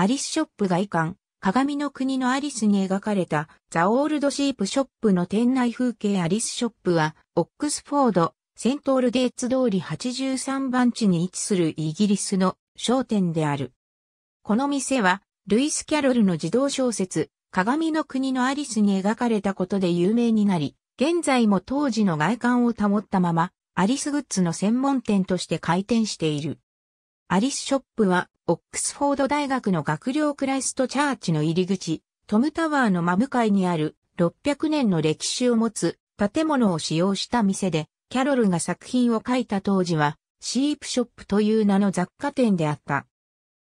アリスショップ外観、鏡の国のアリスに描かれたザ・オールド・シープショップの店内風景アリスショップは、オックスフォード、セントールデーツ通り83番地に位置するイギリスの商店である。この店は、ルイス・キャロルの自動小説、鏡の国のアリスに描かれたことで有名になり、現在も当時の外観を保ったまま、アリスグッズの専門店として開店している。アリスショップは、オックスフォード大学の学寮クライストチャーチの入り口、トムタワーの真向かいにある600年の歴史を持つ建物を使用した店で、キャロルが作品を書いた当時は、シープショップという名の雑貨店であった。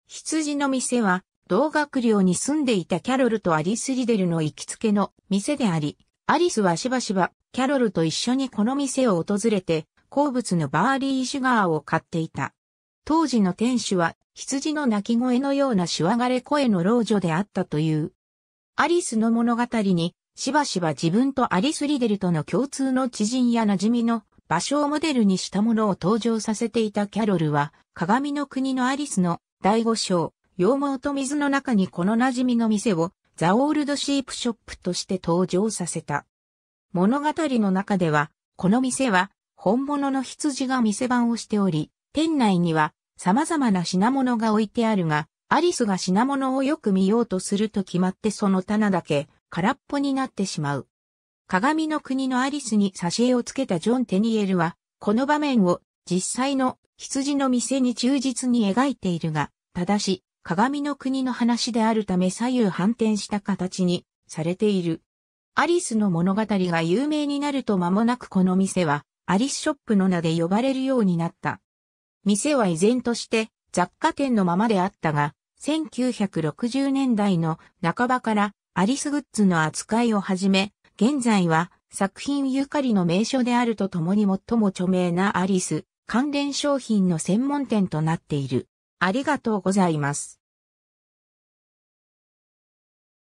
羊の店は、同学寮に住んでいたキャロルとアリス・リデルの行きつけの店であり、アリスはしばしばキャロルと一緒にこの店を訪れて、好物のバーリーシュガーを買っていた。当時の店主は羊の鳴き声のようなしわがれ声の老女であったという。アリスの物語に、しばしば自分とアリス・リデルとの共通の知人や馴染みの場所をモデルにしたものを登場させていたキャロルは、鏡の国のアリスの第五章、羊毛と水の中にこの馴染みの店をザ・オールド・シープ・ショップとして登場させた。物語の中では、この店は本物の羊が店番をしており、店内には様々な品物が置いてあるが、アリスが品物をよく見ようとすると決まってその棚だけ空っぽになってしまう。鏡の国のアリスに挿絵をつけたジョン・テニエルは、この場面を実際の羊の店に忠実に描いているが、ただし、鏡の国の話であるため左右反転した形にされている。アリスの物語が有名になると間もなくこの店は、アリスショップの名で呼ばれるようになった。店は依然として雑貨店のままであったが、1960年代の半ばからアリスグッズの扱いをはじめ、現在は作品ゆかりの名所であるとともに最も著名なアリス関連商品の専門店となっている。ありがとうございます。